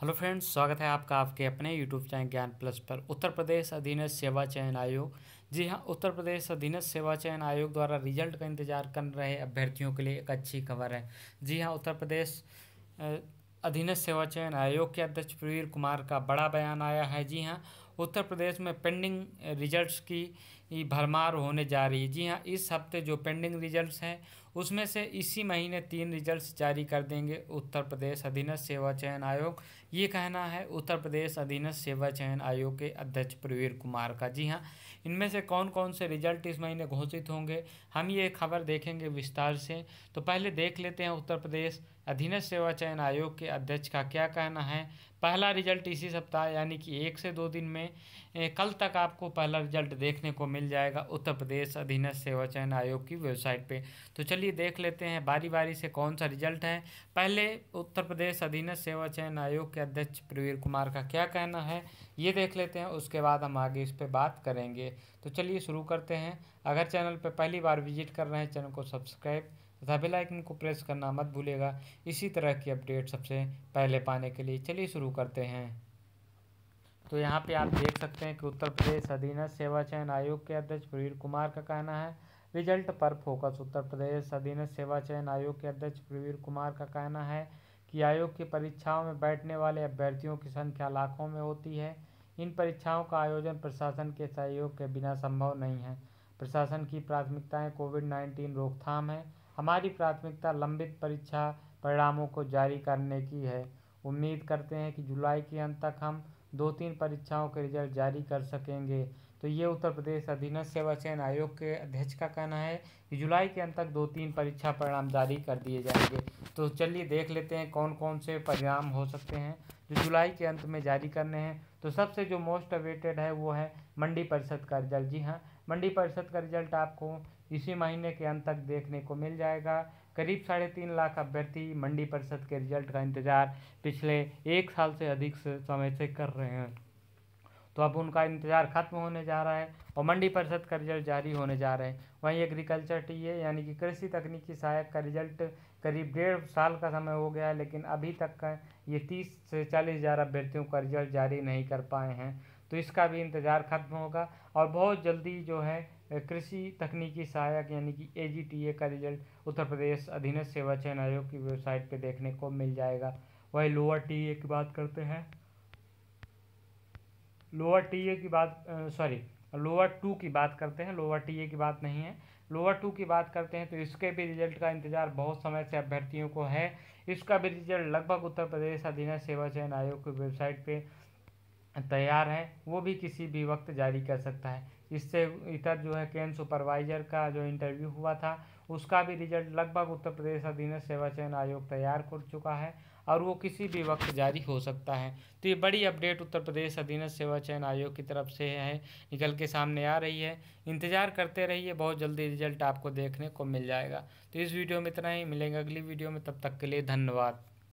hello friends स्वागत है आपका आपके अपने यूट्यूब चैनल ज्ञान प्लस पर उत्तर प्रदेश अधीनस्थ सेवा चयन आयोग जी हाँ उत्तर प्रदेश अधीनस्थ सेवा चयन आयोग द्वारा रिजल्ट का इंतजार कर रहे अभ्यर्थियों के लिए एक अच्छी खबर है जी हाँ उत्तर प्रदेश अधीनस्थ सेवा चयन आयोग के अध्यक्ष प्रवीर कुमार का बड़ा बयान आया है जी हाँ उत्तर प्रदेश में पेंडिंग रिजल्ट्स की भरमार होने जा रही है जी हाँ इस हफ्ते जो पेंडिंग रिजल्ट्स हैं उसमें से इसी महीने तीन रिजल्ट जारी कर देंगे उत्तर प्रदेश अधीनस्थ सेवा चयन आयोग ये कहना है उत्तर प्रदेश अधीनस्थ सेवा चयन आयोग के अध्यक्ष प्रवीर कुमार का जी हाँ इनमें से कौन कौन से रिजल्ट इस महीने घोषित होंगे हम ये खबर देखेंगे विस्तार से तो पहले देख लेते हैं उत्तर प्रदेश अधीनस्थ सेवा चयन आयोग के अध्यक्ष का क्या कहना है पहला रिजल्ट इसी सप्ताह यानी कि एक से दो दिन में ए, कल तक आपको पहला रिजल्ट देखने को मिल जाएगा उत्तर प्रदेश अधीनस्थ सेवा चयन आयोग की वेबसाइट पे तो चलिए चलिए देख लेते हैं बारी बारी से कौन सा रिजल्ट है पहले उत्तर प्रदेश अधीन सेवा चयन आयोग के अध्यक्ष प्रवीर कुमार का क्या कहना है ये देख लेते हैं उसके बाद हम आगे इस पर बात करेंगे तो चलिए शुरू करते हैं अगर चैनल पर पहली बार विजिट कर रहे हैं चैनल को सब्सक्राइब तथा बेलाइकन को प्रेस करना मत भूलेगा इसी तरह की अपडेट सबसे पहले पाने के लिए चलिए शुरू करते हैं तो यहाँ पे आप देख सकते हैं कि उत्तर प्रदेश अधीनस्थ सेवा चयन आयोग के अध्यक्ष प्रवीर कुमार का कहना है रिजल्ट पर फोकस उत्तर प्रदेश अधीन सेवा चयन आयोग के अध्यक्ष प्रवीर कुमार का कहना है कि आयोग की परीक्षाओं में बैठने वाले अभ्यर्थियों की संख्या लाखों में होती है इन परीक्षाओं का आयोजन प्रशासन के सहयोग के बिना संभव नहीं है प्रशासन की प्राथमिकताएं कोविड नाइन्टीन रोकथाम है हमारी प्राथमिकता लंबित परीक्षा परिणामों को जारी करने की है उम्मीद करते हैं कि जुलाई के अंत तक हम दो तीन परीक्षाओं के रिजल्ट जारी कर सकेंगे तो ये उत्तर प्रदेश अधीनस्थ सेवा चयन आयोग के अध्यक्ष का कहना है कि जुलाई के अंत तक दो तीन परीक्षा परिणाम जारी कर दिए जाएंगे तो चलिए देख लेते हैं कौन कौन से परिणाम हो सकते हैं जो जुलाई के अंत में जारी करने हैं तो सबसे जो मोस्ट अवेटेड है वो है मंडी परिषद का रिजल्ट जी हाँ मंडी परिषद का रिजल्ट आपको इसी महीने के अंत तक देखने को मिल जाएगा करीब साढ़े तीन लाख अभ्यर्थी मंडी परिषद के रिजल्ट का इंतजार पिछले एक साल से अधिक समय से कर रहे हैं तो अब उनका इंतज़ार खत्म होने जा रहा है और मंडी परिषद का रिजल्ट जारी होने जा रहे हैं वहीं एग्रीकल्चर टी ए यानी कि कृषि तकनीकी सहायक का रिजल्ट करीब डेढ़ साल का समय हो गया है लेकिन अभी तक का ये तीस से चालीस हज़ार अभ्यर्थियों का रिजल्ट जारी नहीं कर पाए हैं तो इसका भी इंतज़ार खत्म होगा और बहुत जल्दी जो है कृषि तकनीकी सहायक यानी कि ए का रिजल्ट उत्तर प्रदेश अधीनस्थ सेवा चयन आयोग की वेबसाइट पर देखने को मिल जाएगा वही लोअर टी की बात करते हैं लोअर टी ए की बात सॉरी लोअर टू की बात करते हैं लोअर टी ए की बात नहीं है लोअर टू की बात करते हैं तो इसके भी रिजल्ट का इंतजार बहुत समय से अभ्यर्थियों को है इसका भी रिजल्ट लगभग उत्तर प्रदेश अधीन सेवा चयन आयोग की वेबसाइट पर तैयार है वो भी किसी भी वक्त जारी कर सकता है इससे इतर जो है केंद्र सुपरवाइजर का जो इंटरव्यू हुआ था उसका भी रिजल्ट लगभग उत्तर प्रदेश अधीन सेवा चयन आयोग तैयार कर चुका है और वो किसी भी वक्त जारी हो सकता है तो ये बड़ी अपडेट उत्तर प्रदेश अधीनस्थ सेवा चयन आयोग की तरफ से है निकल के सामने आ रही है इंतजार करते रहिए बहुत जल्दी रिजल्ट आपको देखने को मिल जाएगा तो इस वीडियो में इतना ही मिलेंगे अगली वीडियो में तब तक के लिए धन्यवाद